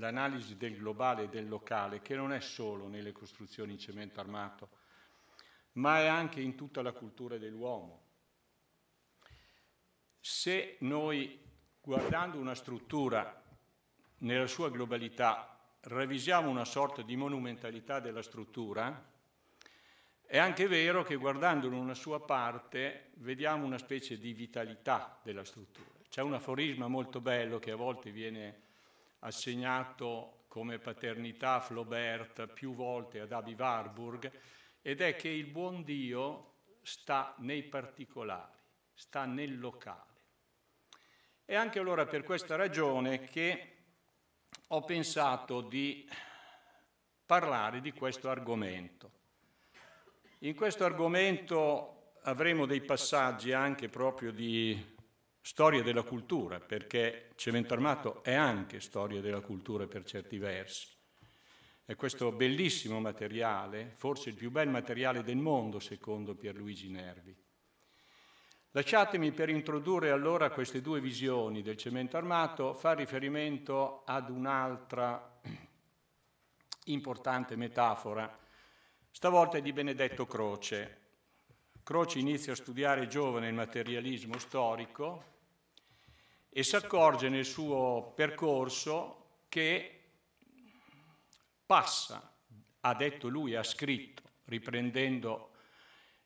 l'analisi del globale e del locale, che non è solo nelle costruzioni in cemento armato, ma è anche in tutta la cultura dell'uomo. Se noi, guardando una struttura nella sua globalità, revisiamo una sorta di monumentalità della struttura, è anche vero che guardandolo in una sua parte vediamo una specie di vitalità della struttura. C'è un aforisma molto bello che a volte viene assegnato come paternità a Flaubert più volte ad Abi Warburg, ed è che il buon Dio sta nei particolari, sta nel locale. E anche allora per questa ragione che ho pensato di parlare di questo argomento. In questo argomento avremo dei passaggi anche proprio di storia della cultura, perché Cemento Armato è anche storia della cultura per certi versi. È questo bellissimo materiale, forse il più bel materiale del mondo, secondo Pierluigi Nervi. Lasciatemi per introdurre allora queste due visioni del cemento armato far riferimento ad un'altra importante metafora, stavolta di Benedetto Croce. Croce inizia a studiare giovane il materialismo storico, e si accorge nel suo percorso che passa, ha detto lui, ha scritto, riprendendo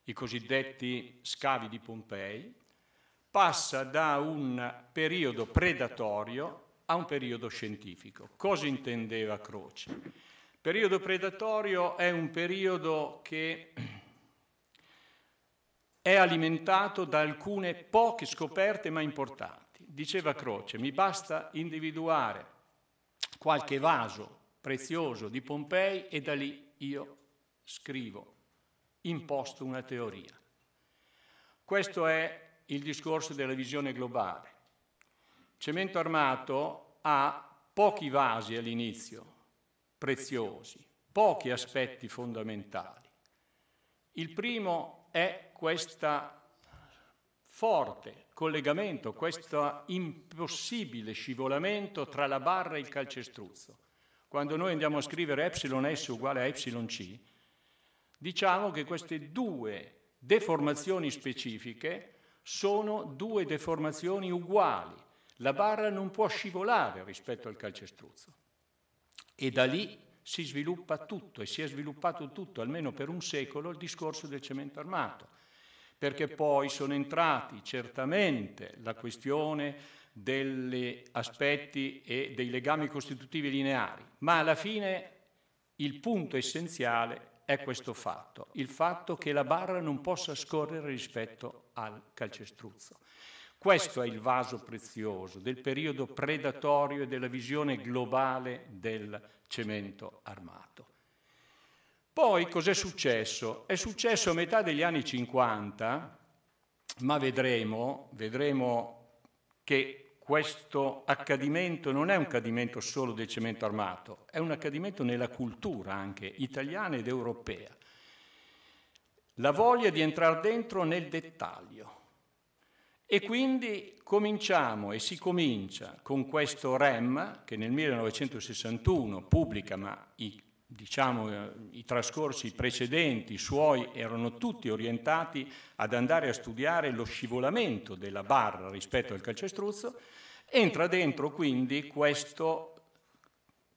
i cosiddetti scavi di Pompei, passa da un periodo predatorio a un periodo scientifico. Cosa intendeva Croce? Periodo predatorio è un periodo che è alimentato da alcune poche scoperte ma importanti. Diceva Croce, mi basta individuare qualche vaso prezioso di Pompei e da lì io scrivo, imposto una teoria. Questo è il discorso della visione globale. Cemento armato ha pochi vasi all'inizio, preziosi, pochi aspetti fondamentali. Il primo è questa forte collegamento, questo impossibile scivolamento tra la barra e il calcestruzzo. Quando noi andiamo a scrivere epsilon S uguale a epsilon C, diciamo che queste due deformazioni specifiche sono due deformazioni uguali. La barra non può scivolare rispetto al calcestruzzo. E da lì si sviluppa tutto e si è sviluppato tutto, almeno per un secolo, il discorso del cemento armato perché poi sono entrati certamente la questione degli aspetti e dei legami costitutivi lineari, ma alla fine il punto essenziale è questo fatto, il fatto che la barra non possa scorrere rispetto al calcestruzzo. Questo è il vaso prezioso del periodo predatorio e della visione globale del cemento armato. Poi cos'è successo? È successo a metà degli anni 50, ma vedremo, vedremo che questo accadimento non è un accadimento solo del cemento armato, è un accadimento nella cultura anche italiana ed europea. La voglia di entrare dentro nel dettaglio. E quindi cominciamo e si comincia con questo REM che nel 1961 pubblica, ma i diciamo, eh, i trascorsi precedenti suoi erano tutti orientati ad andare a studiare lo scivolamento della barra rispetto al calcestruzzo, entra dentro quindi questo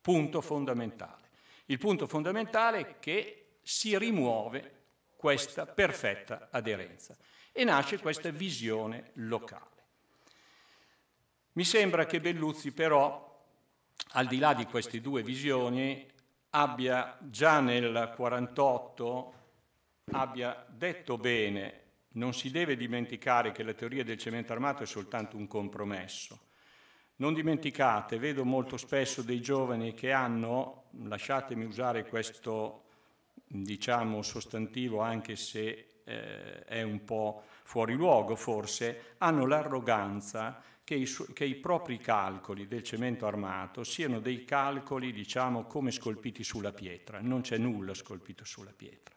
punto fondamentale. Il punto fondamentale è che si rimuove questa perfetta aderenza e nasce questa visione locale. Mi sembra che Belluzzi però, al di là di queste due visioni, abbia già nel 48 abbia detto bene, non si deve dimenticare che la teoria del cemento armato è soltanto un compromesso. Non dimenticate, vedo molto spesso dei giovani che hanno, lasciatemi usare questo diciamo sostantivo anche se eh, è un po' fuori luogo forse, hanno l'arroganza che i, su- che i, propri calcoli del cemento armato siano dei calcoli, diciamo, come scolpiti sulla pietra. Non c'è nulla scolpito sulla pietra.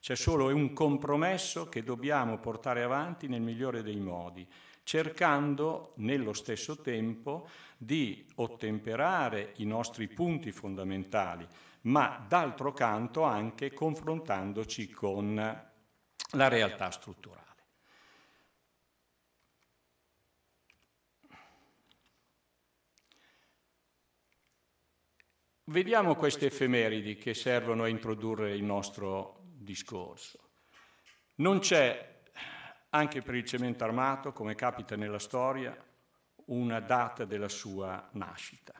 C'è solo un compromesso che dobbiamo portare avanti nel migliore dei modi, cercando nello stesso tempo di ottemperare i nostri punti fondamentali, ma d'altro canto anche confrontandoci con la realtà strutturale. Vediamo queste effemeridi che servono a introdurre il nostro discorso. Non c'è, anche per il cemento armato, come capita nella storia, una data della sua nascita.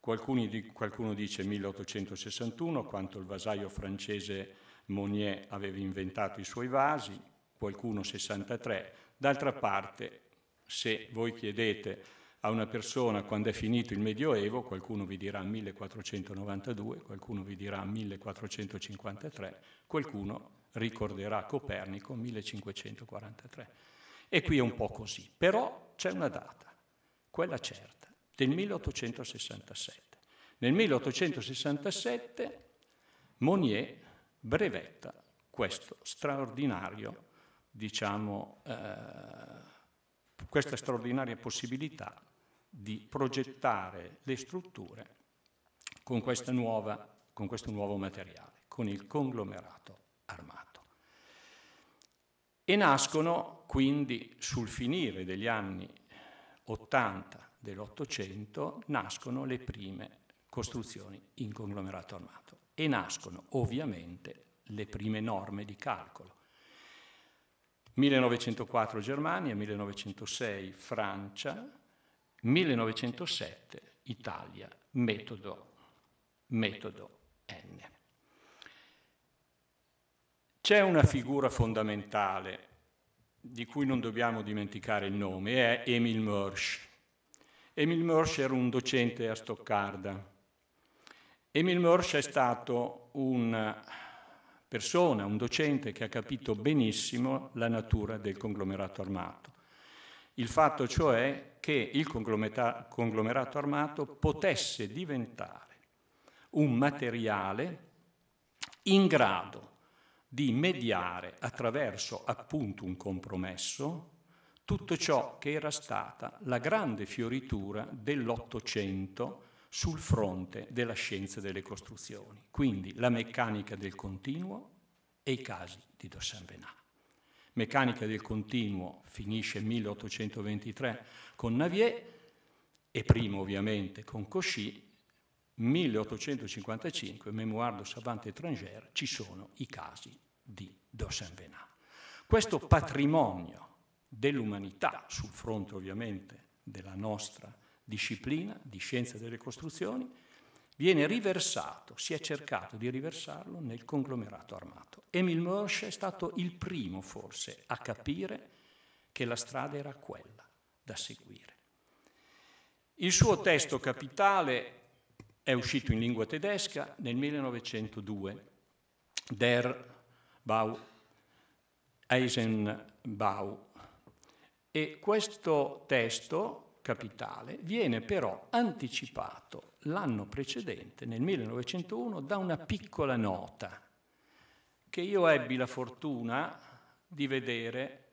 Qualcuno, dice 1861, quanto il vasaio francese Monnier aveva inventato i suoi vasi, qualcuno 63. D'altra parte, se voi chiedete a una persona quando è finito il Medioevo, qualcuno vi dirà 1492, qualcuno vi dirà 1453, qualcuno ricorderà Copernico 1543. E qui è un po' così, però c'è una data, quella certa, del 1867. Nel 1867 Monnier brevetta questo straordinario, diciamo, eh, questa straordinaria possibilità di progettare le strutture con, nuova, con questo nuovo materiale, con il conglomerato armato. E nascono quindi sul finire degli anni 80 dell'Ottocento, nascono le prime costruzioni in conglomerato armato e nascono ovviamente le prime norme di calcolo. 1904 Germania, 1906 Francia, 1907 Italia, metodo, metodo N. C'è una figura fondamentale di cui non dobbiamo dimenticare il nome, è Emil Mörsch. Emil Mörsch era un docente a Stoccarda. Emil Mörsch è stato una persona, un docente che ha capito benissimo la natura del conglomerato armato. Il fatto cioè che il conglomerato armato potesse diventare un materiale in grado di mediare attraverso appunto un compromesso tutto ciò che era stata la grande fioritura dell'Ottocento sul fronte della scienza delle costruzioni, quindi la meccanica del continuo e i casi di Dossan Benà. Meccanica del continuo finisce 1823 con Navier e primo ovviamente con Cauchy, 1855, Memoire de Savant étrangère, ci sono i casi di Dossenvenat. Questo patrimonio dell'umanità sul fronte ovviamente della nostra disciplina di scienza delle costruzioni viene riversato, si è cercato di riversarlo nel conglomerato armato. Emil Morsch è stato il primo forse a capire che la strada era quella da seguire. Il suo testo capitale è uscito in lingua tedesca nel 1902, Der Bau Eisenbau, e questo testo capitale viene però anticipato l'anno precedente, nel 1901, da una piccola nota che io ebbi la fortuna di vedere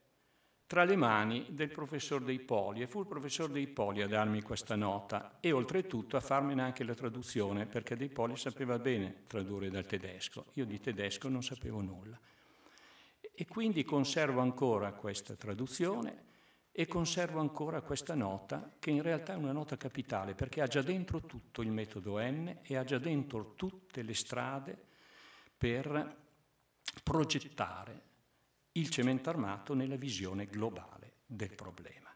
tra le mani del professor Dei Poli e fu il professor Dei Poli a darmi questa nota e oltretutto a farmene anche la traduzione perché Dei Poli sapeva bene tradurre dal tedesco, io di tedesco non sapevo nulla. E quindi conservo ancora questa traduzione e conservo ancora questa nota che in realtà è una nota capitale perché ha già dentro tutto il metodo N e ha già dentro tutte le strade per progettare il cemento armato nella visione globale del problema.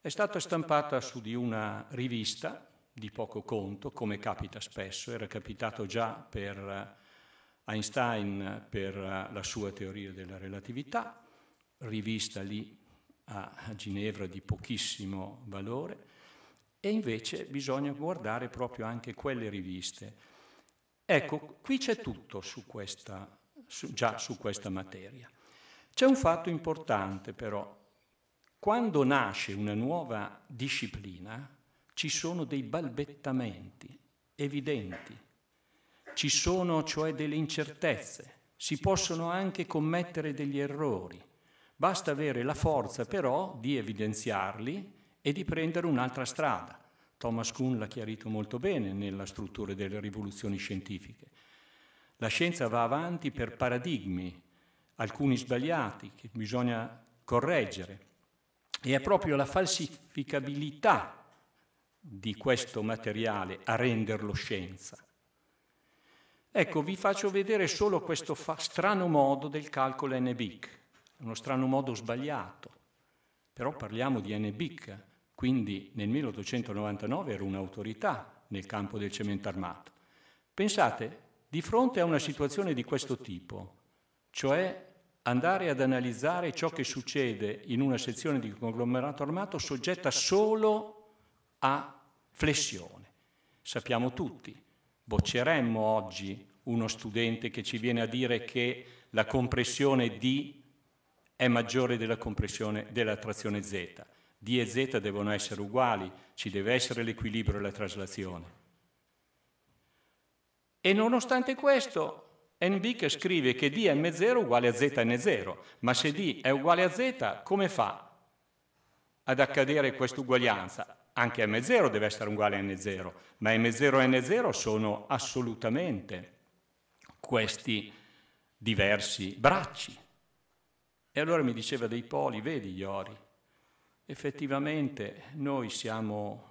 È stata stampata su di una rivista di poco conto, come capita spesso, era capitato già per eh, Einstein per eh, la sua teoria della relatività, rivista lì a Ginevra di pochissimo valore, e invece bisogna guardare proprio anche quelle riviste. Ecco, qui c'è tutto su questa, su, già su questa materia. C'è un fatto importante però. Quando nasce una nuova disciplina ci sono dei balbettamenti evidenti, ci sono cioè delle incertezze, si possono anche commettere degli errori, basta avere la forza però di evidenziarli e di prendere un'altra strada. Thomas Kuhn l'ha chiarito molto bene nella struttura delle rivoluzioni scientifiche. La scienza va avanti per paradigmi, alcuni sbagliati che bisogna correggere. E è proprio la falsificabilità di questo materiale a renderlo scienza. Ecco, vi faccio vedere solo questo fa- strano modo del calcolo NBIC, uno strano modo sbagliato, però parliamo di NBIC, eh. quindi nel 1899 era un'autorità nel campo del cemento armato. Pensate, di fronte a una situazione di questo tipo, cioè andare ad analizzare ciò che succede in una sezione di conglomerato armato soggetta solo a flessione. Sappiamo tutti, bocceremmo oggi uno studente che ci viene a dire che la compressione D è maggiore della compressione della trazione Z. D e Z devono essere uguali, ci deve essere l'equilibrio e la traslazione. E nonostante questo, NBIC scrive che dm0 è uguale a zn0, ma se d è uguale a z, come fa ad accadere questa uguaglianza? Anche m0 deve essere uguale a n0, ma m0 e n0 sono assolutamente questi diversi bracci. E allora mi diceva dei poli, vedi Iori, effettivamente noi siamo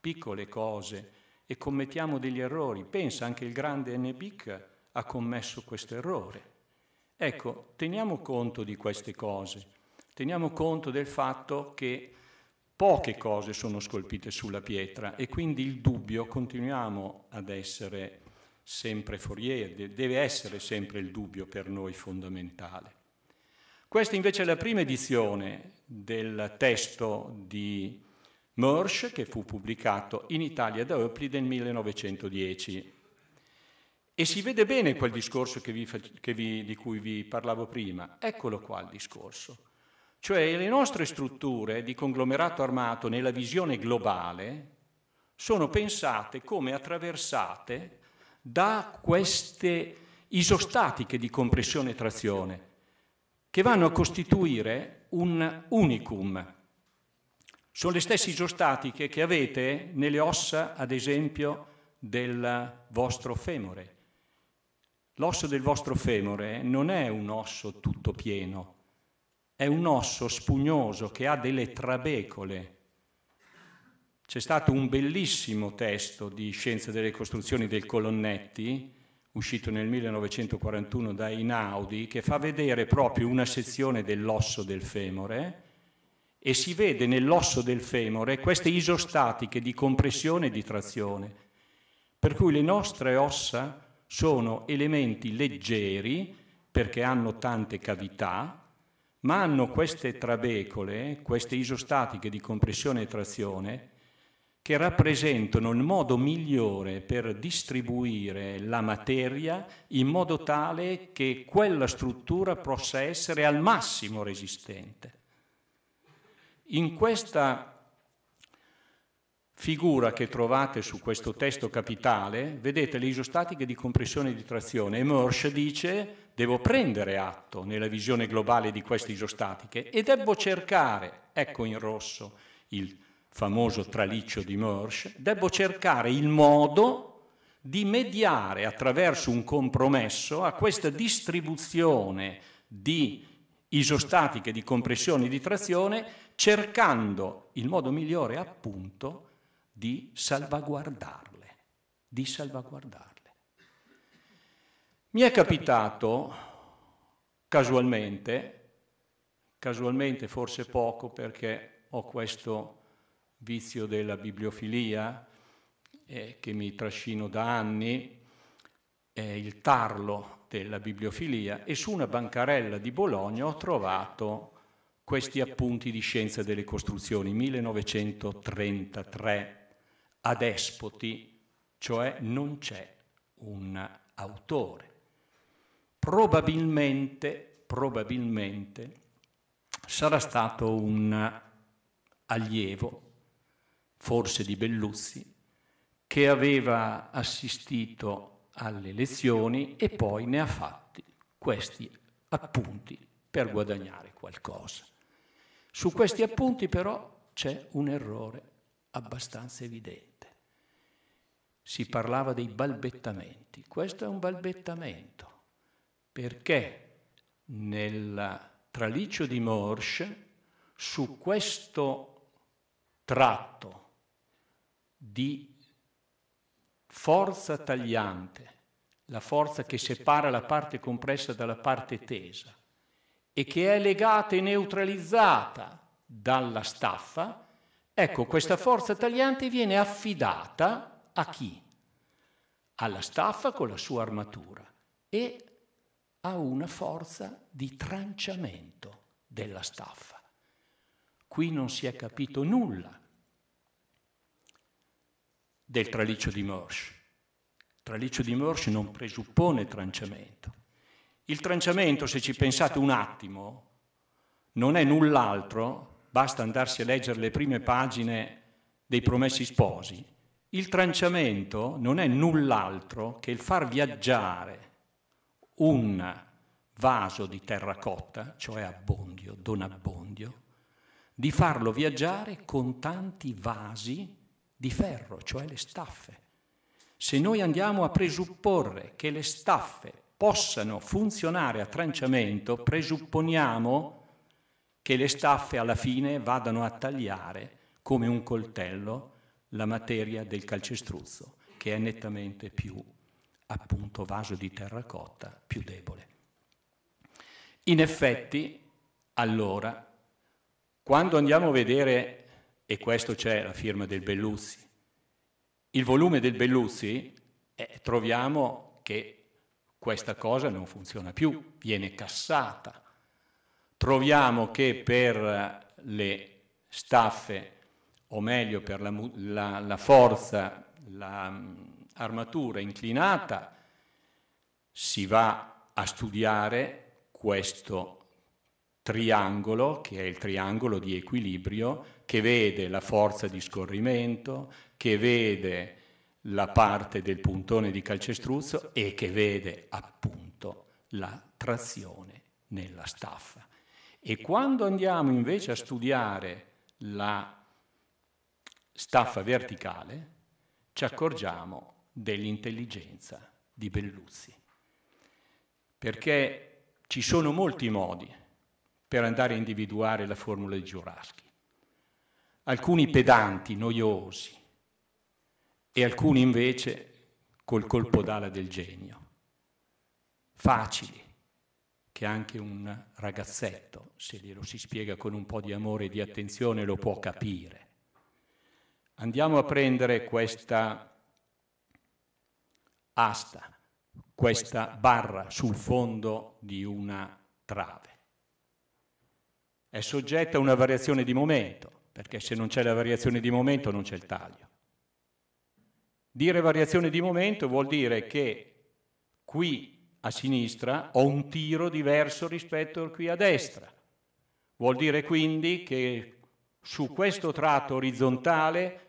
piccole cose e commettiamo degli errori. Pensa anche il grande NBIC ha commesso questo errore. Ecco, teniamo conto di queste cose, teniamo conto del fatto che poche cose sono scolpite sulla pietra e quindi il dubbio continuiamo ad essere sempre Fourier, deve essere sempre il dubbio per noi fondamentale. Questa invece è la prima edizione del testo di Mersch che fu pubblicato in Italia da Oepli nel 1910 e si vede bene quel discorso che vi, che vi, di cui vi parlavo prima. Eccolo qua il discorso. Cioè le nostre strutture di conglomerato armato nella visione globale sono pensate come attraversate da queste isostatiche di compressione e trazione che vanno a costituire un unicum. Sono le stesse isostatiche che avete nelle ossa, ad esempio, del vostro femore L'osso del vostro femore non è un osso tutto pieno, è un osso spugnoso che ha delle trabecole. C'è stato un bellissimo testo di Scienza delle Costruzioni del Colonnetti, uscito nel 1941 da Inaudi, che fa vedere proprio una sezione dell'osso del femore e si vede nell'osso del femore queste isostatiche di compressione e di trazione. Per cui le nostre ossa sono elementi leggeri perché hanno tante cavità, ma hanno queste trabecole, queste isostatiche di compressione e trazione, che rappresentano il modo migliore per distribuire la materia in modo tale che quella struttura possa essere al massimo resistente. In questa figura che trovate su questo testo capitale, vedete le isostatiche di compressione e di trazione e Morsch dice devo prendere atto nella visione globale di queste isostatiche e devo cercare, ecco in rosso il famoso traliccio di Morsch, devo cercare il modo di mediare attraverso un compromesso a questa distribuzione di isostatiche di compressione e di trazione cercando il modo migliore appunto di salvaguardarle, di salvaguardarle. Mi è capitato casualmente, casualmente forse poco perché ho questo vizio della bibliofilia eh, che mi trascino da anni, eh, il tarlo della bibliofilia, e su una bancarella di Bologna ho trovato questi appunti di scienza delle costruzioni, 1933 a cioè non c'è un autore. Probabilmente, probabilmente sarà stato un allievo, forse di Belluzzi, che aveva assistito alle lezioni e poi ne ha fatti questi appunti per guadagnare qualcosa. Su questi appunti però c'è un errore abbastanza evidente si parlava dei balbettamenti. Questo è un balbettamento, perché nel traliccio di Morsch, su questo tratto di forza tagliante, la forza che separa la parte compressa dalla parte tesa e che è legata e neutralizzata dalla staffa, ecco, questa forza tagliante viene affidata a chi? Alla staffa con la sua armatura e a una forza di tranciamento della staffa. Qui non si è capito nulla del traliccio di Morsch. Il traliccio di Morsch non presuppone tranciamento. Il tranciamento, se ci pensate un attimo, non è null'altro, basta andarsi a leggere le prime pagine dei Promessi Sposi, il tranciamento non è null'altro che il far viaggiare un vaso di terracotta, cioè abbondio, don abbondio, di farlo viaggiare con tanti vasi di ferro, cioè le staffe. Se noi andiamo a presupporre che le staffe possano funzionare a tranciamento, presupponiamo che le staffe alla fine vadano a tagliare come un coltello la materia del calcestruzzo, che è nettamente più, appunto, vaso di terracotta, più debole. In effetti, allora, quando andiamo a vedere, e questo c'è la firma del Belluzzi, il volume del Belluzzi, eh, troviamo che questa cosa non funziona più, viene cassata. Troviamo che per le staffe o meglio per la, la, la forza, l'armatura la, mm, inclinata, si va a studiare questo triangolo, che è il triangolo di equilibrio, che vede la forza di scorrimento, che vede la parte del puntone di calcestruzzo e che vede appunto la trazione nella staffa. E quando andiamo invece a studiare la staffa verticale, ci accorgiamo dell'intelligenza di Belluzzi. Perché ci sono molti modi per andare a individuare la formula di Giuraschi. Alcuni pedanti, noiosi, e alcuni invece col colpo d'ala del genio. Facili, che anche un ragazzetto, se glielo si spiega con un po' di amore e di attenzione, lo può capire. Andiamo a prendere questa asta, questa barra sul fondo di una trave. È soggetta a una variazione di momento, perché se non c'è la variazione di momento non c'è il taglio. Dire variazione di momento vuol dire che qui a sinistra ho un tiro diverso rispetto a qui a destra. Vuol dire quindi che su questo tratto orizzontale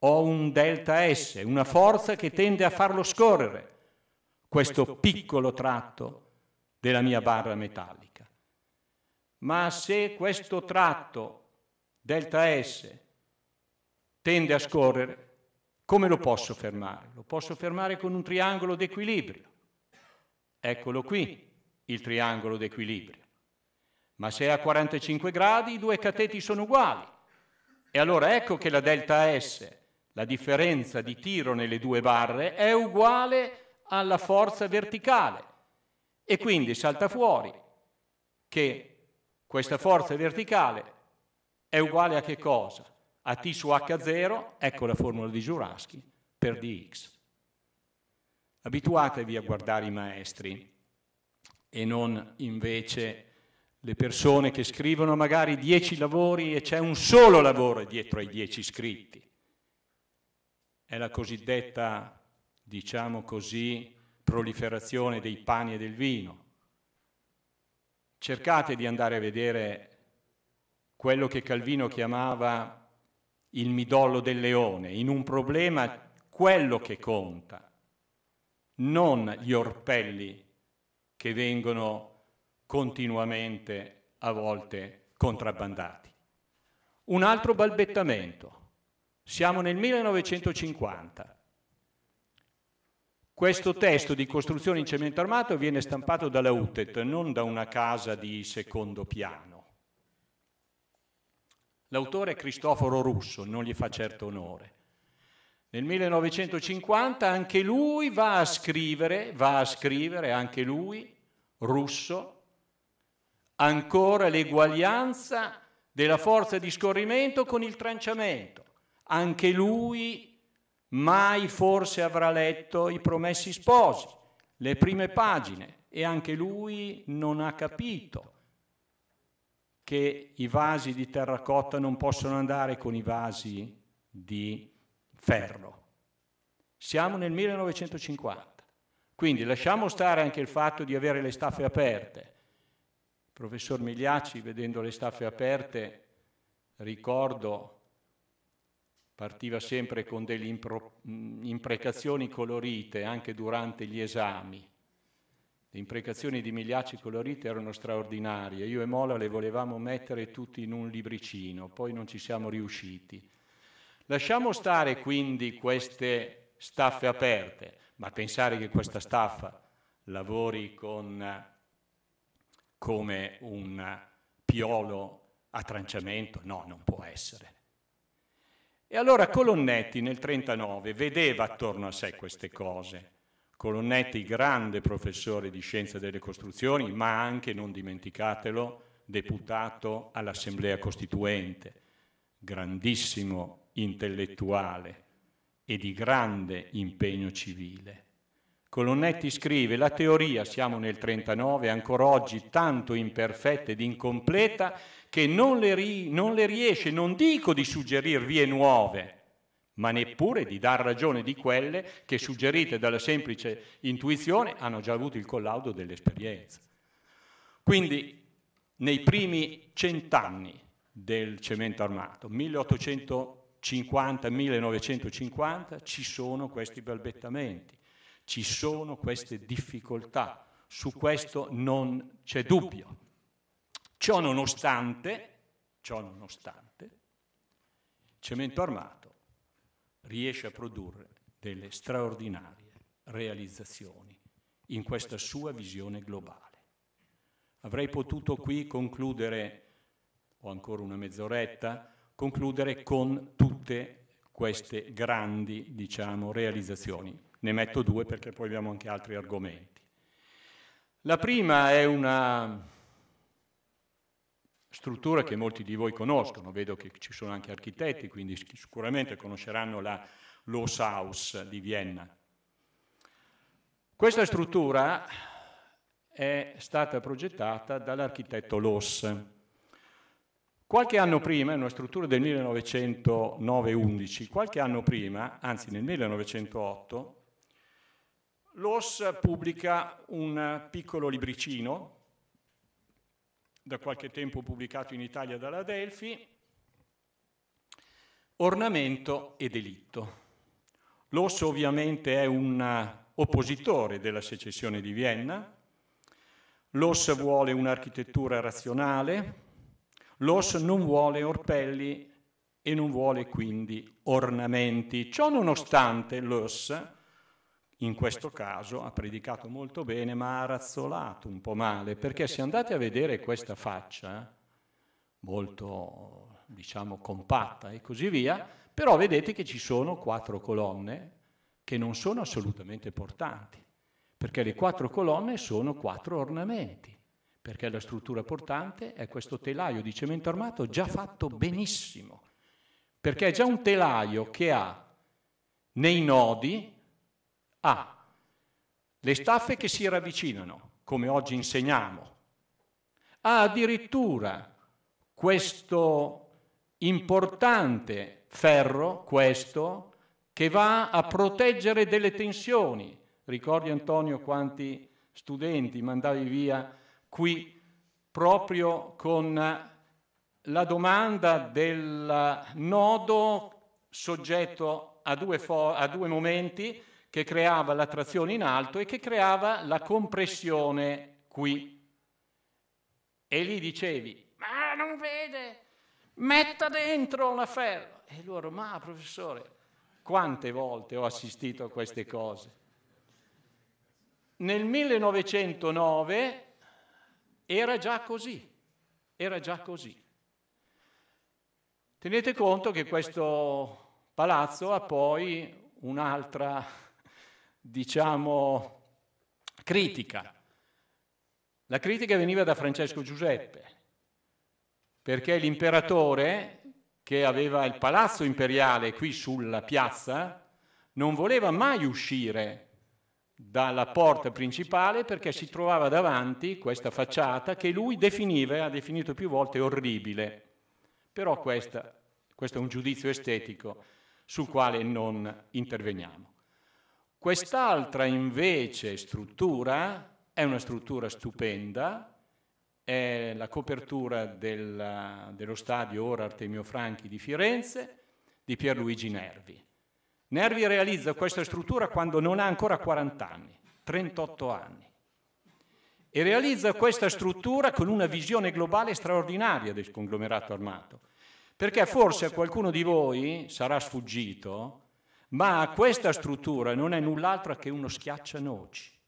ho un delta S, una forza che tende a farlo scorrere, questo piccolo tratto della mia barra metallica. Ma se questo tratto delta S tende a scorrere, come lo posso fermare? Lo posso fermare con un triangolo d'equilibrio. Eccolo qui, il triangolo d'equilibrio ma se è a 45 gradi i due cateti sono uguali. E allora ecco che la delta S, la differenza di tiro nelle due barre, è uguale alla forza verticale. E quindi salta fuori che questa forza verticale è uguale a che cosa? A T su H0, ecco la formula di Juraschi, per dx. Abituatevi a guardare i maestri e non invece le persone che scrivono magari dieci lavori e c'è un solo lavoro dietro ai dieci scritti. È la cosiddetta, diciamo così, proliferazione dei pani e del vino. Cercate di andare a vedere quello che Calvino chiamava il midollo del leone. In un problema quello che conta, non gli orpelli che vengono continuamente, a volte contrabbandati. Un altro balbettamento. Siamo nel 1950. Questo testo di costruzione in cemento armato viene stampato dalla UTET, non da una casa di secondo piano. L'autore è Cristoforo Russo, non gli fa certo onore. Nel 1950 anche lui va a scrivere, va a scrivere anche lui, Russo, ancora l'eguaglianza della forza di scorrimento con il tranciamento. Anche lui mai forse avrà letto i promessi sposi, le prime pagine, e anche lui non ha capito che i vasi di terracotta non possono andare con i vasi di ferro. Siamo nel 1950, quindi lasciamo stare anche il fatto di avere le staffe aperte professor Migliacci, vedendo le staffe aperte, ricordo, partiva sempre con delle impro- imprecazioni colorite anche durante gli esami. Le imprecazioni di Migliacci colorite erano straordinarie. Io e Mola le volevamo mettere tutti in un libricino, poi non ci siamo riusciti. Lasciamo stare quindi queste staffe aperte, ma pensare che questa staffa lavori con come un piolo a tranciamento? No, non può essere. E allora Colonnetti nel 1939 vedeva attorno a sé queste cose. Colonnetti, grande professore di scienza delle costruzioni, ma anche, non dimenticatelo, deputato all'Assemblea Costituente, grandissimo intellettuale e di grande impegno civile. Colonnetti scrive, la teoria, siamo nel 39, è ancora oggi tanto imperfetta ed incompleta che non le, ri, non le riesce, non dico di suggerire vie nuove, ma neppure di dar ragione di quelle che suggerite dalla semplice intuizione hanno già avuto il collaudo dell'esperienza. Quindi nei primi cent'anni del cemento armato, 1850-1950, ci sono questi balbettamenti. Ci sono queste difficoltà, su questo non c'è dubbio. Ciò nonostante, ciò nonostante, cemento armato riesce a produrre delle straordinarie realizzazioni in questa sua visione globale. Avrei potuto qui concludere, ho ancora una mezz'oretta, concludere con tutte queste grandi diciamo, realizzazioni ne metto due perché poi abbiamo anche altri argomenti. La prima è una struttura che molti di voi conoscono, vedo che ci sono anche architetti, quindi sicuramente conosceranno la Los House di Vienna. Questa struttura è stata progettata dall'architetto Loss. Qualche anno prima, è una struttura del 1909-11, qualche anno prima, anzi nel 1908, L'OS pubblica un piccolo libricino, da qualche tempo pubblicato in Italia dalla Delphi, Ornamento e delitto. L'OS ovviamente è un oppositore della secessione di Vienna, l'OS vuole un'architettura razionale, l'OS non vuole orpelli e non vuole quindi ornamenti. Ciò nonostante l'OS in questo caso ha predicato molto bene, ma ha razzolato un po' male, perché se andate a vedere questa faccia, molto diciamo compatta e così via, però vedete che ci sono quattro colonne che non sono assolutamente portanti, perché le quattro colonne sono quattro ornamenti, perché la struttura portante è questo telaio di cemento armato già fatto benissimo, perché è già un telaio che ha nei nodi a. Ah, ah, le staffe che si ravvicinano, come oggi insegniamo. Ha ah, addirittura questo importante ferro, questo, che va a proteggere delle tensioni. Ricordi Antonio quanti studenti mandavi via qui proprio con la domanda del nodo soggetto a due, a due momenti che creava la trazione in alto e che creava la compressione qui. E lì dicevi, ma non vede, metta dentro la ferro. E loro, ma professore, quante volte ho assistito a queste cose? Nel 1909 era già così, era già così. Tenete conto che questo palazzo ha poi un'altra diciamo, critica. La critica veniva da Francesco Giuseppe, perché l'imperatore, che aveva il palazzo imperiale qui sulla piazza, non voleva mai uscire dalla porta principale perché si trovava davanti questa facciata che lui definiva, ha definito più volte, orribile. Però questa, questo è un giudizio estetico sul quale non interveniamo. Quest'altra invece struttura è una struttura stupenda, è la copertura della, dello stadio ora Artemio Franchi di Firenze di Pierluigi Nervi. Nervi realizza questa struttura quando non ha ancora 40 anni, 38 anni, e realizza questa struttura con una visione globale straordinaria del conglomerato armato, perché forse a qualcuno di voi sarà sfuggito ma questa struttura non è null'altro che uno schiaccianoci,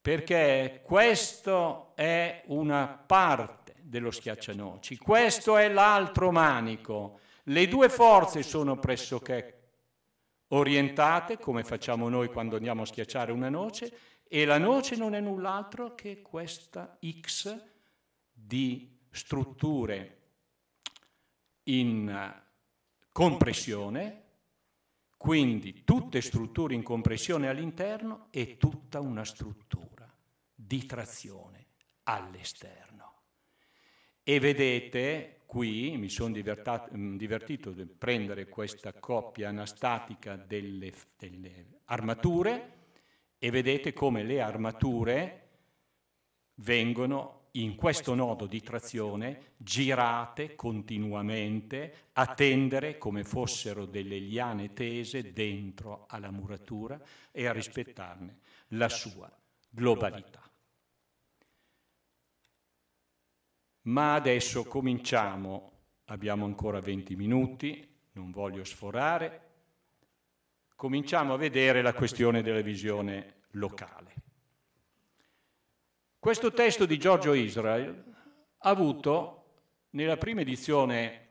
perché questa è una parte dello schiaccianoci, questo è l'altro manico. Le due forze sono pressoché orientate, come facciamo noi quando andiamo a schiacciare una noce, e la noce non è null'altro che questa X di strutture in compressione, quindi tutte strutture in compressione all'interno e tutta una struttura di trazione all'esterno. E vedete qui, mi sono mm, divertito a prendere questa coppia anastatica delle, delle armature e vedete come le armature vengono in questo nodo di trazione girate continuamente a tendere come fossero delle liane tese dentro alla muratura e a rispettarne la sua globalità. Ma adesso cominciamo, abbiamo ancora 20 minuti, non voglio sforare, cominciamo a vedere la questione della visione locale. Questo testo di Giorgio Israel ha avuto nella prima edizione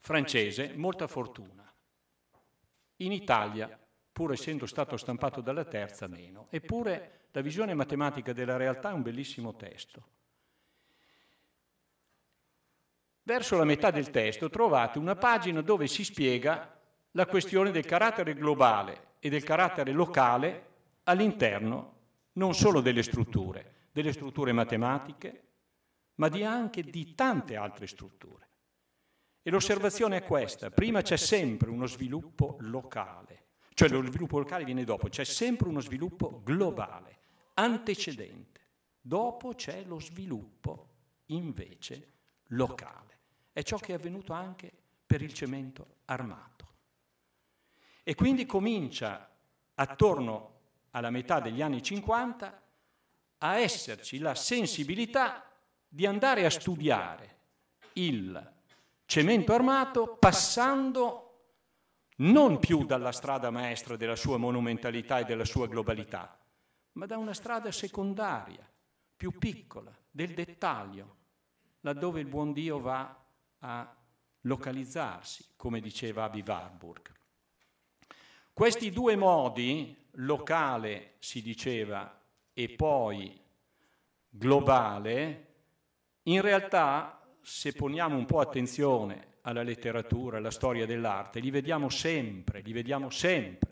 francese molta fortuna. In Italia, pur essendo stato stampato dalla terza, meno. Eppure la visione matematica della realtà è un bellissimo testo. Verso la metà del testo trovate una pagina dove si spiega la questione del carattere globale e del carattere locale all'interno non solo delle strutture, delle strutture matematiche, ma di anche di tante altre strutture. E l'osservazione è questa, prima c'è sempre uno sviluppo locale, cioè lo sviluppo locale viene dopo, c'è sempre uno sviluppo globale, antecedente, dopo c'è lo sviluppo invece locale. È ciò che è avvenuto anche per il cemento armato. E quindi comincia attorno alla metà degli anni 50 a esserci la sensibilità di andare a studiare il cemento armato passando non più dalla strada maestra della sua monumentalità e della sua globalità, ma da una strada secondaria, più piccola, del dettaglio, laddove il buon Dio va a localizzarsi, come diceva Abi Warburg. Questi due modi, locale si diceva e poi globale, in realtà se poniamo un po' attenzione alla letteratura, alla storia dell'arte, li vediamo sempre, li vediamo sempre.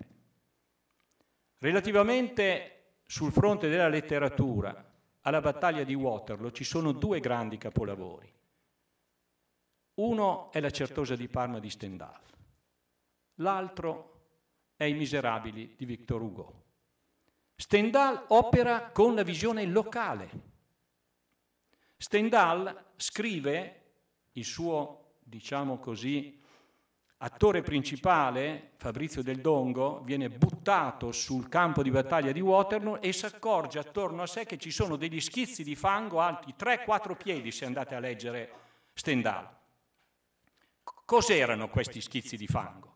Relativamente sul fronte della letteratura, alla battaglia di Waterloo ci sono due grandi capolavori. Uno è La certosa di Parma di Stendhal, l'altro è I miserabili di Victor Hugo. Stendhal opera con la visione locale. Stendhal scrive il suo, diciamo così, attore principale, Fabrizio del Dongo, viene buttato sul campo di battaglia di Waterloo e si accorge attorno a sé che ci sono degli schizzi di fango alti 3-4 piedi, se andate a leggere Stendhal. Cos'erano questi schizzi di fango?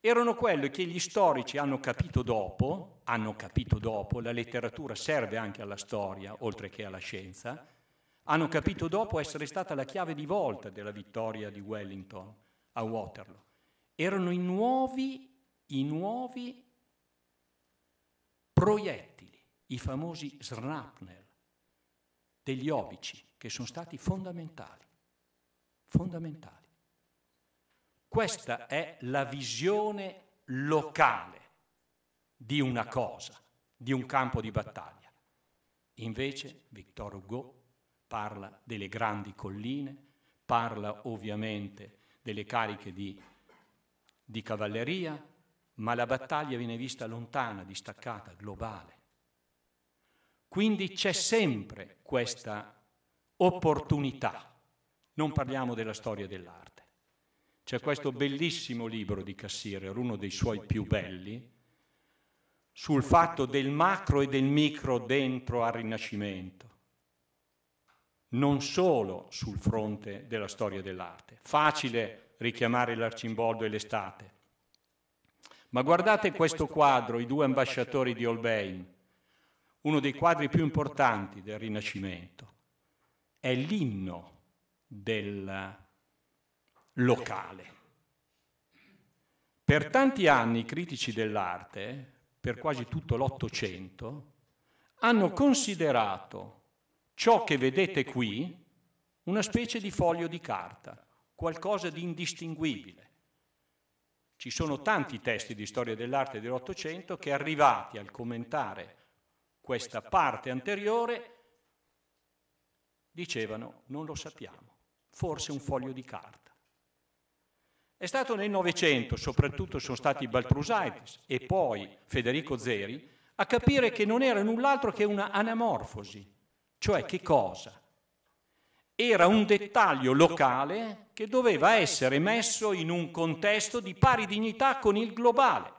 erano quelli che gli storici hanno capito dopo, hanno capito dopo, la letteratura serve anche alla storia oltre che alla scienza, hanno capito dopo essere stata la chiave di volta della vittoria di Wellington a Waterloo. Erano i nuovi, i nuovi proiettili, i famosi snapnel degli obici, che sono stati fondamentali, fondamentali. Questa è la visione locale di una cosa, di un campo di battaglia. Invece Victor Hugo parla delle grandi colline, parla ovviamente delle cariche di, di cavalleria, ma la battaglia viene vista lontana, distaccata, globale. Quindi c'è sempre questa opportunità. Non parliamo della storia dell'arte. C'è questo bellissimo libro di Cassirer, uno dei suoi più belli, sul fatto del macro e del micro dentro al Rinascimento, non solo sul fronte della storia dell'arte. Facile richiamare l'Arcimboldo e l'estate, ma guardate questo quadro, i due ambasciatori di Holbein, uno dei quadri più importanti del Rinascimento. È l'inno della locale. Per tanti anni i critici dell'arte, per quasi tutto l'Ottocento, hanno considerato ciò che vedete qui una specie di foglio di carta, qualcosa di indistinguibile. Ci sono tanti testi di storia dell'arte dell'Ottocento che arrivati al commentare questa parte anteriore dicevano non lo sappiamo, forse un foglio di carta. È stato nel Novecento, soprattutto sono stati Baltrusaitis e poi Federico Zeri, a capire che non era null'altro che una anamorfosi, cioè che cosa? Era un dettaglio locale che doveva essere messo in un contesto di pari dignità con il globale.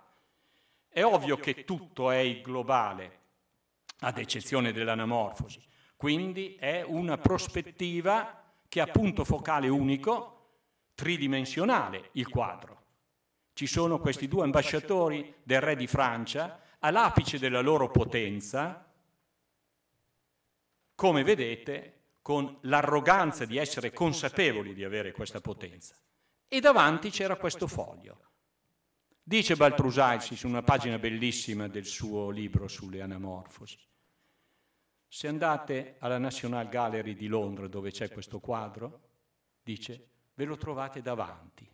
È ovvio che tutto è il globale, ad eccezione dell'anamorfosi, quindi è una prospettiva che ha punto focale unico tridimensionale il quadro. Ci sono questi due ambasciatori del re di Francia all'apice della loro potenza, come vedete, con l'arroganza di essere consapevoli di avere questa potenza. E davanti c'era questo foglio. Dice Baltrusaitis su una pagina bellissima del suo libro sulle anamorfosi. Se andate alla National Gallery di Londra dove c'è questo quadro, dice ve lo trovate davanti.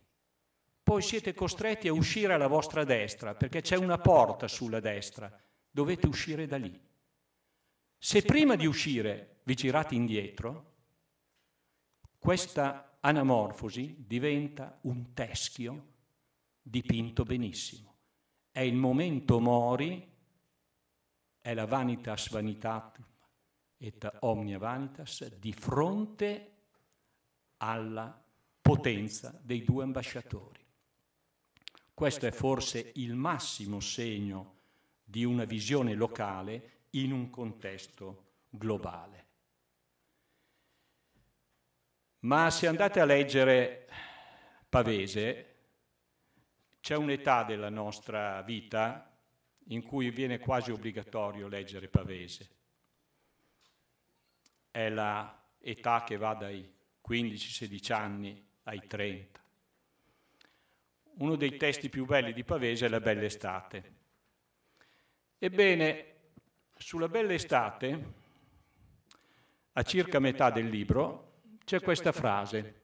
Poi siete costretti a uscire alla vostra destra perché c'è una porta sulla destra, dovete uscire da lì. Se prima di uscire vi girate indietro, questa anamorfosi diventa un teschio dipinto benissimo. È il momento mori, è la vanitas vanitatum et omnia vanitas di fronte alla potenza dei due ambasciatori. Questo è forse il massimo segno di una visione locale in un contesto globale. Ma se andate a leggere Pavese, c'è un'età della nostra vita in cui viene quasi obbligatorio leggere Pavese. È l'età che va dai 15-16 anni ai 30. Uno dei testi più belli di Pavese è La Bella Estate. Ebbene, sulla Bella Estate, a circa metà del libro, c'è questa frase.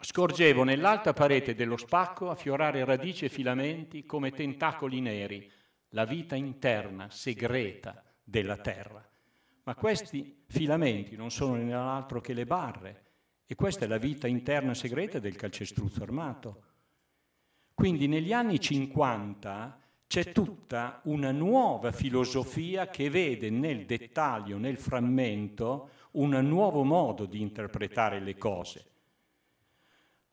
Scorgevo nell'alta parete dello spacco affiorare radici e filamenti come tentacoli neri, la vita interna, segreta della terra. Ma questi filamenti non sono nient'altro che le barre e questa è la vita interna segreta del calcestruzzo armato. Quindi negli anni 50 c'è tutta una nuova filosofia che vede nel dettaglio, nel frammento, un nuovo modo di interpretare le cose.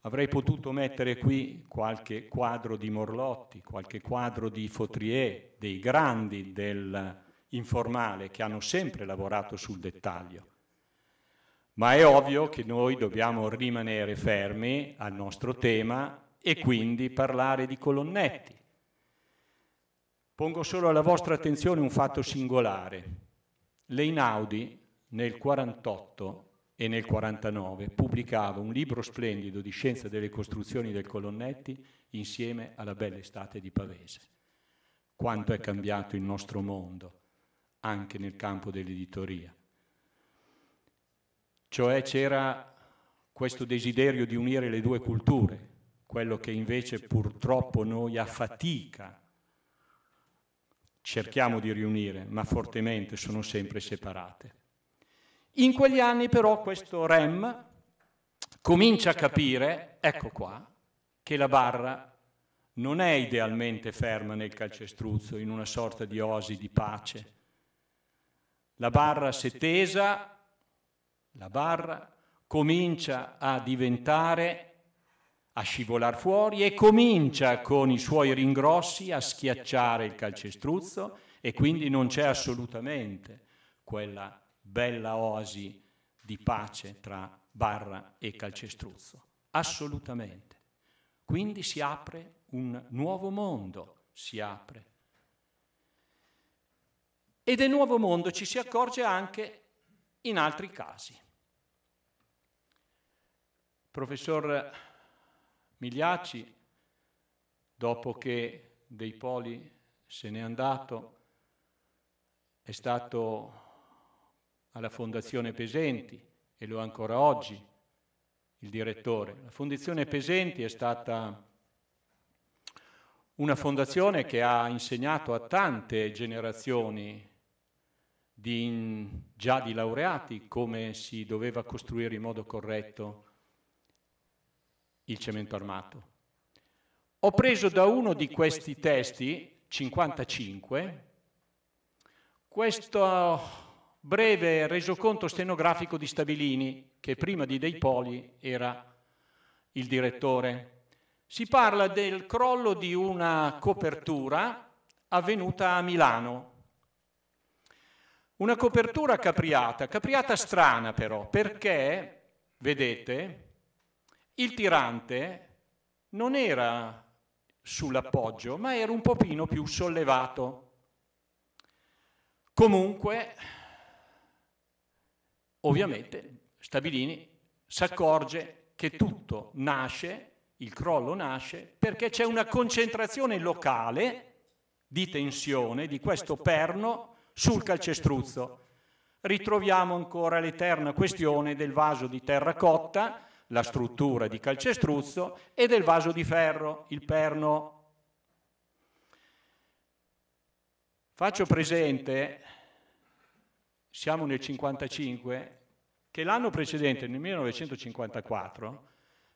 Avrei potuto mettere qui qualche quadro di Morlotti, qualche quadro di Fautrier, dei grandi dell'informale che hanno sempre lavorato sul dettaglio ma è ovvio che noi dobbiamo rimanere fermi al nostro tema e quindi parlare di colonnetti. Pongo solo alla vostra attenzione un fatto singolare. Leinaudi nel 48 e nel 49 pubblicava un libro splendido di scienza delle costruzioni del Colonnetti insieme alla bella estate di Pavese. Quanto è cambiato il nostro mondo, anche nel campo dell'editoria. Cioè c'era questo desiderio di unire le due culture, quello che invece purtroppo noi a fatica cerchiamo di riunire, ma fortemente sono sempre separate. In quegli anni però questo REM comincia a capire, ecco qua, che la barra non è idealmente ferma nel calcestruzzo, in una sorta di osi di pace. La barra se tesa la barra comincia a diventare, a scivolare fuori e comincia con i suoi ringrossi a schiacciare il calcestruzzo e quindi non c'è assolutamente quella bella oasi di pace tra barra e calcestruzzo. Assolutamente. Quindi si apre un nuovo mondo, si apre. E del nuovo mondo ci si accorge anche in altri casi professor Migliacci, dopo che Dei Poli se n'è andato, è stato alla Fondazione Pesenti e lo è ancora oggi il direttore. La Fondazione Pesenti è stata una fondazione che ha insegnato a tante generazioni di, già di laureati come si doveva costruire in modo corretto il cemento armato. Ho preso da uno di questi testi, 55, questo breve resoconto stenografico di Stabilini, che prima di Dei Poli era il direttore. Si parla del crollo di una copertura avvenuta a Milano. Una copertura capriata, capriata strana però, perché, vedete, il tirante non era sull'appoggio, ma era un pochino più sollevato. Comunque, ovviamente, Stabilini si accorge che tutto nasce, il crollo nasce, perché c'è una concentrazione locale di tensione di questo perno sul calcestruzzo. Ritroviamo ancora l'eterna questione del vaso di terracotta la struttura di calcestruzzo e del vaso di ferro, il perno. Faccio presente, siamo nel 55, che l'anno precedente, nel 1954,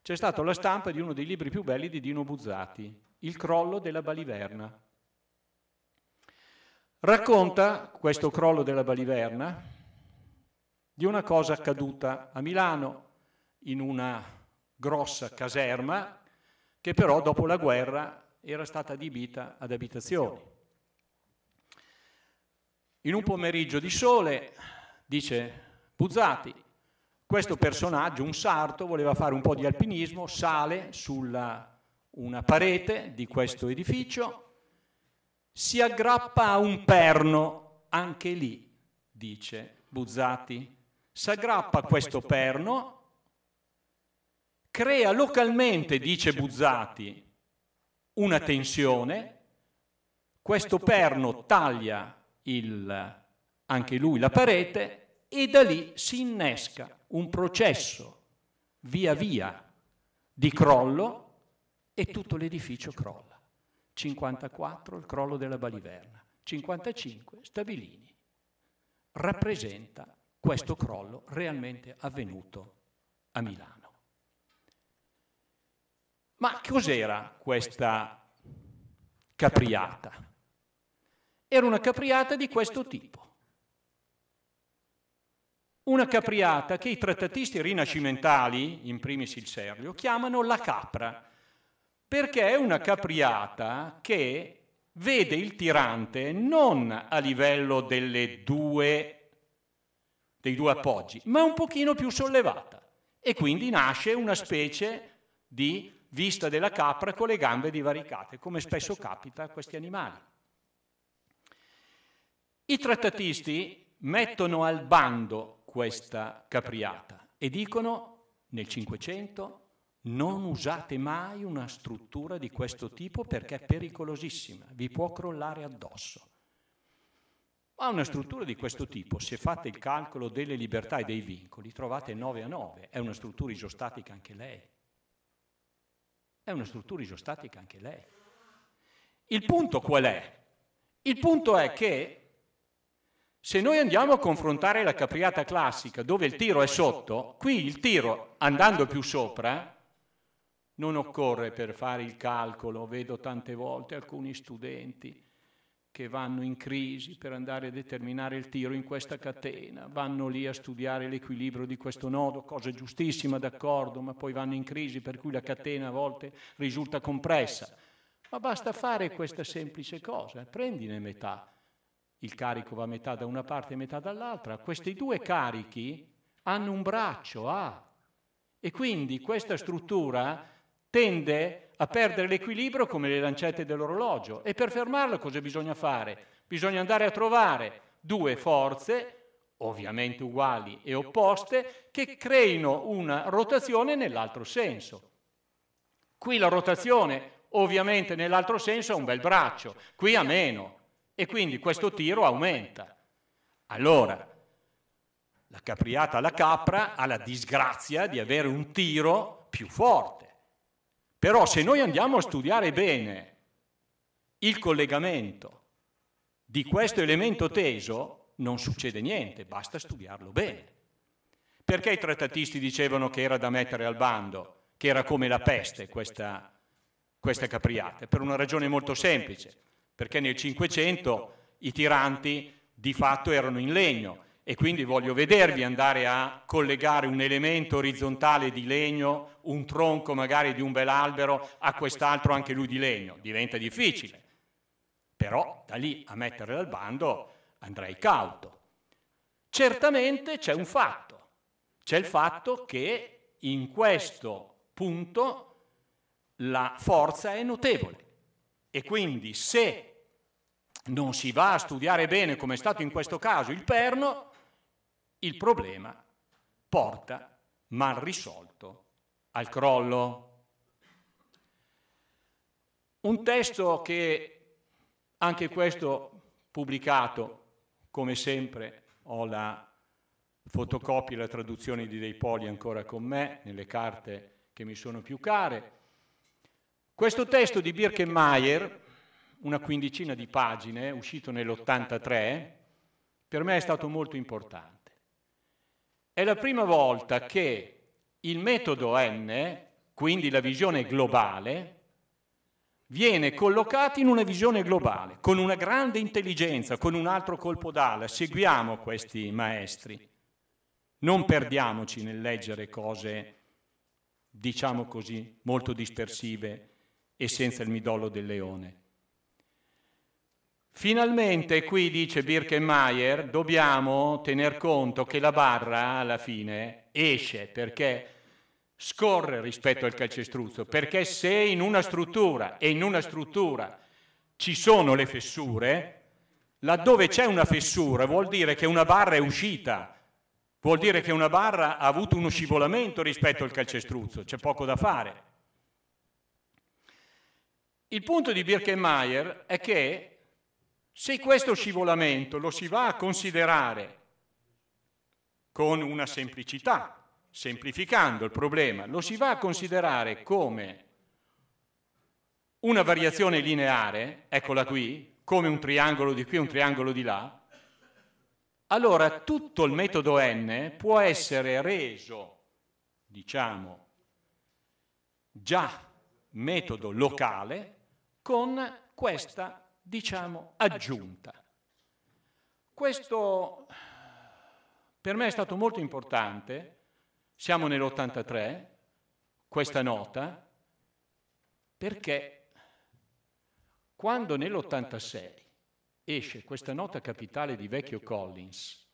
c'è stata la stampa di uno dei libri più belli di Dino Buzzati, Il crollo della Baliverna. Racconta questo crollo della Baliverna di una cosa accaduta a Milano in una grossa caserma che però dopo la guerra era stata adibita ad abitazioni. In un pomeriggio di sole, dice Buzzati, questo personaggio, un sarto, voleva fare un po' di alpinismo, sale sulla una parete di questo edificio, si aggrappa a un perno, anche lì, dice Buzzati, si aggrappa a questo perno crea localmente, dice Buzzati, una tensione, questo perno taglia il, anche lui la parete e da lì si innesca un processo via via di crollo e tutto l'edificio crolla. 54 il crollo della Baliverna, 55 Stabilini. Rappresenta questo crollo realmente avvenuto a Milano. Ma cos'era questa capriata? Era una capriata di questo tipo. Una capriata che i trattatisti rinascimentali, in primis il Serlio, chiamano la capra, perché è una capriata che vede il tirante non a livello due, dei due appoggi, ma un pochino più sollevata. E quindi nasce una specie di vista della capra con le gambe divaricate, come spesso capita a questi animali. I trattatisti mettono al bando questa capriata e dicono nel Cinquecento non usate mai una struttura di questo tipo perché è pericolosissima, vi può crollare addosso. Ma una struttura di questo tipo, se fate il calcolo delle libertà e dei vincoli, trovate 9 a 9, è una struttura isostatica anche lei. È una struttura isostatica anche lei. Il punto qual è? Il punto è che se noi andiamo a confrontare la capriata classica dove il tiro è sotto, qui il tiro andando più sopra, non occorre per fare il calcolo, vedo tante volte alcuni studenti che vanno in crisi per andare a determinare il tiro in questa catena, vanno lì a studiare l'equilibrio di questo nodo, cosa giustissima, d'accordo, ma poi vanno in crisi per cui la catena a volte risulta compressa. Ma basta fare questa semplice cosa, prendine metà. Il carico va metà da una parte e metà dall'altra. Questi due carichi hanno un braccio A ah, e quindi questa struttura tende a perdere l'equilibrio come le lancette dell'orologio e per fermarlo cosa bisogna fare? Bisogna andare a trovare due forze ovviamente uguali e opposte, che creino una rotazione nell'altro senso. Qui la rotazione ovviamente nell'altro senso ha un bel braccio, qui ha meno e quindi questo tiro aumenta. Allora, la capriata alla capra ha la disgrazia di avere un tiro più forte. Però se noi andiamo a studiare bene il collegamento di questo elemento teso, non succede niente, basta studiarlo bene. Perché i trattatisti dicevano che era da mettere al bando, che era come la peste questa, questa capriata? Per una ragione molto semplice, perché nel Cinquecento i tiranti di fatto erano in legno e quindi voglio vedervi andare a collegare un elemento orizzontale di legno, un tronco magari di un bel albero, a quest'altro anche lui di legno. Diventa difficile. Però da lì a mettere dal bando andrei cauto. Certamente c'è un fatto. C'è il fatto che in questo punto la forza è notevole. E quindi se non si va a studiare bene, come è stato in questo caso il perno, il problema porta mal risolto al crollo. Un testo che, anche questo pubblicato, come sempre, ho la fotocopia e la traduzione di dei poli ancora con me, nelle carte che mi sono più care. Questo testo di Birkenmeier, una quindicina di pagine, uscito nell'83, per me è stato molto importante è la prima volta che il metodo N, quindi la visione globale, viene collocato in una visione globale, con una grande intelligenza, con un altro colpo d'ala. Seguiamo questi maestri. Non perdiamoci nel leggere cose, diciamo così, molto dispersive e senza il midollo del leone. Finalmente qui, dice Birkenmeier, dobbiamo tener conto che la barra alla fine esce perché scorre rispetto al calcestruzzo, perché se in una struttura e in una struttura ci sono le fessure, laddove c'è una fessura vuol dire che una barra è uscita, vuol dire che una barra ha avuto uno scivolamento rispetto al calcestruzzo, c'è poco da fare. Il punto di Birkenmeier è che se questo scivolamento lo si va a considerare con una semplicità, semplificando il problema, lo si va a considerare come una variazione lineare, eccola qui, come un triangolo di qui e un triangolo di là, allora tutto il metodo n può essere reso, diciamo, già metodo locale con questa diciamo, aggiunta. Questo per me è stato molto importante, siamo nell'83, questa nota, perché quando nell'86 esce questa nota capitale di Vecchio Collins,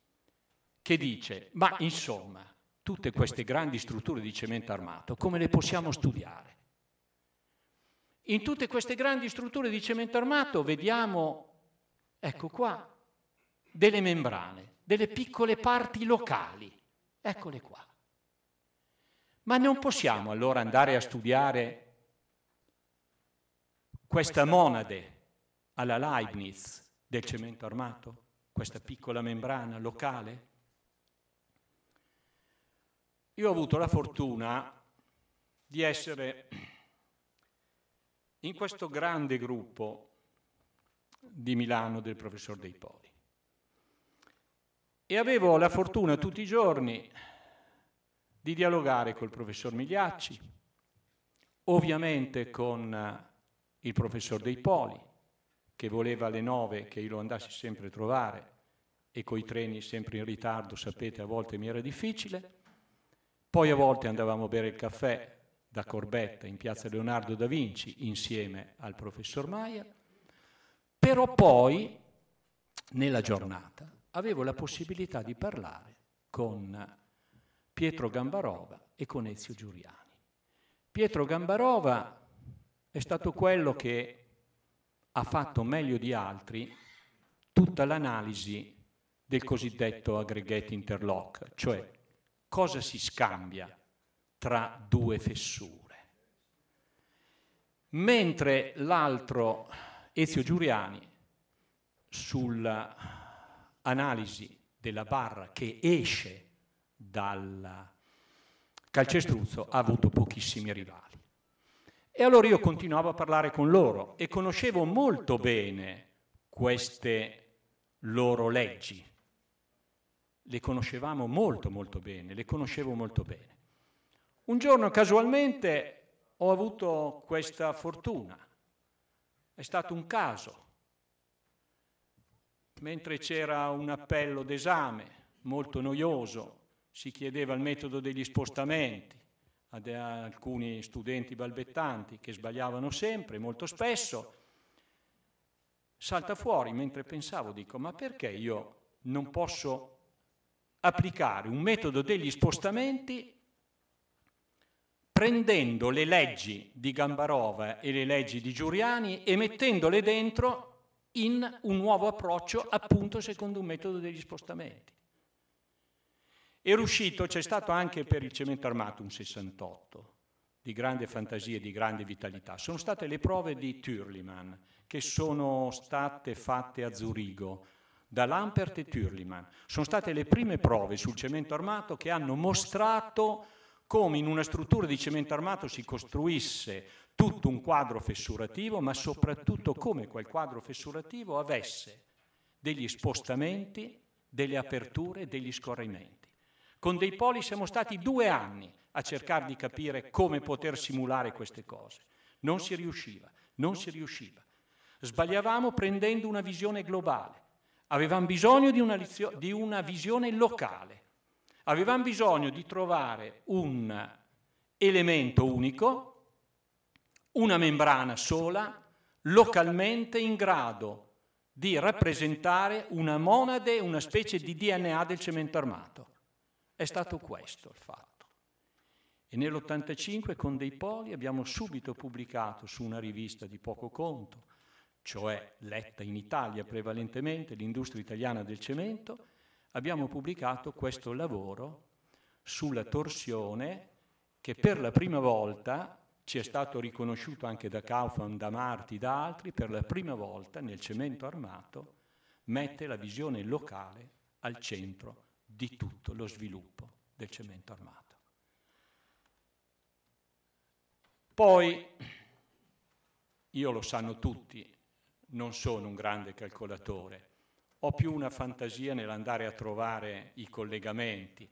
che dice, ma insomma, tutte queste grandi strutture di cemento armato, come le possiamo studiare? In tutte queste grandi strutture di cemento armato vediamo, ecco qua, delle membrane, delle piccole parti locali. Eccole qua. Ma non possiamo allora andare a studiare questa monade alla Leibniz del cemento armato, questa piccola membrana locale? Io ho avuto la fortuna di essere in questo grande gruppo di Milano del professor Dei Poli. E avevo la fortuna tutti i giorni di dialogare col professor Migliacci, ovviamente con il professor Dei Poli, che voleva alle nove che io lo andassi sempre a trovare e coi treni sempre in ritardo, sapete, a volte mi era difficile. Poi a volte andavamo a bere il caffè da Corbetta in piazza Leonardo da Vinci insieme al professor Maier, però poi nella giornata avevo la possibilità di parlare con Pietro Gambarova e con Ezio Giuriani. Pietro Gambarova è stato quello che ha fatto meglio di altri tutta l'analisi del cosiddetto aggregate interlock, cioè, cioè cosa si scambia tra due fessure. Mentre l'altro, Ezio Giuriani, sull'analisi della barra che esce dal calcestruzzo ha avuto pochissimi rivali. E allora io continuavo a parlare con loro e conoscevo molto bene queste loro leggi. Le conoscevamo molto molto bene, le conoscevo molto bene. Un giorno casualmente ho avuto questa fortuna, è stato un caso. Mentre c'era un appello d'esame molto noioso, si chiedeva il metodo degli spostamenti ad alcuni studenti balbettanti che sbagliavano sempre, molto spesso, salta fuori mentre pensavo, dico, ma perché io non posso applicare un metodo degli spostamenti prendendo le leggi di Gambarova e le leggi di Giuriani e mettendole dentro in un nuovo approccio appunto secondo un metodo degli spostamenti. Era riuscito, c'è stato anche per il cemento armato un 68 di grande fantasia, e di grande vitalità. Sono state le prove di Turliman che sono state fatte a Zurigo da Lampert e Turliman. Sono state le prime prove sul cemento armato che hanno mostrato come in una struttura di cemento armato si costruisse tutto un quadro fessurativo, ma soprattutto come quel quadro fessurativo avesse degli spostamenti, delle aperture, degli scorrimenti. Con dei poli siamo stati due anni a cercare di capire come poter simulare queste cose. Non si riusciva, non si riusciva. Sbagliavamo prendendo una visione globale. Avevamo bisogno di una, lizio- di una visione locale Avevamo bisogno di trovare un elemento unico, una membrana sola, localmente in grado di rappresentare una monade, una specie di DNA del cemento armato. È stato questo il fatto. E nell'85 con dei poli abbiamo subito pubblicato su una rivista di poco conto, cioè letta in Italia prevalentemente, l'industria italiana del cemento, abbiamo pubblicato questo lavoro sulla torsione che per la prima volta ci è stato riconosciuto anche da Kaufman, da Marti, da altri, per la prima volta nel cemento armato mette la visione locale al centro di tutto lo sviluppo del cemento armato. Poi, io lo sanno tutti, non sono un grande calcolatore, ho più una fantasia nell'andare a trovare i collegamenti,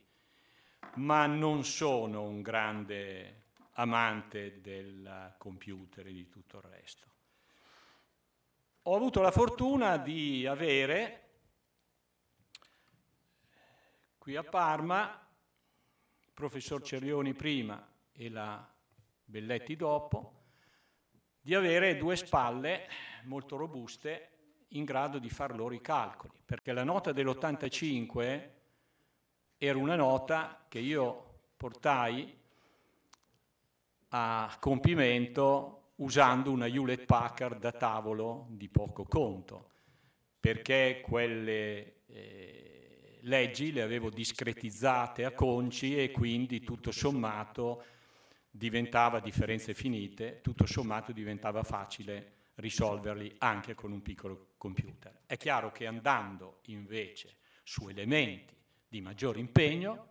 ma non sono un grande amante del computer e di tutto il resto. Ho avuto la fortuna di avere qui a Parma il professor Cerioni prima e la Belletti dopo, di avere due spalle molto robuste in grado di far loro i calcoli, perché la nota dell'85 era una nota che io portai a compimento usando una Hewlett Packard da tavolo di poco conto, perché quelle eh, leggi le avevo discretizzate a conci e quindi tutto sommato diventava, differenze finite, tutto sommato diventava facile risolverli anche con un piccolo computer. È chiaro che andando invece su elementi di maggiore impegno,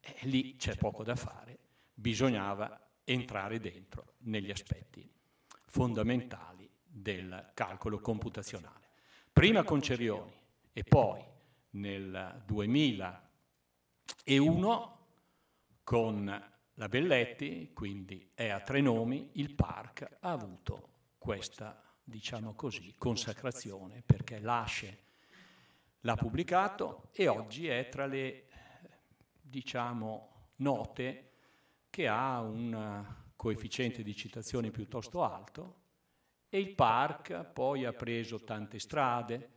eh, lì c'è poco da fare, bisognava entrare dentro negli aspetti fondamentali del calcolo computazionale. Prima con Cerioni e poi nel 2001 con la Belletti, quindi è a tre nomi, il PARC ha avuto questa, diciamo così, consacrazione, perché Lasce l'ha pubblicato e oggi è tra le, diciamo, note che ha un coefficiente di citazione piuttosto alto e il park poi ha preso tante strade,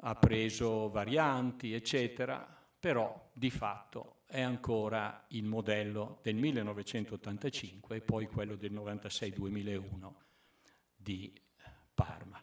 ha preso varianti, eccetera, però di fatto è ancora il modello del 1985 e poi quello del 96-2001 di Parma.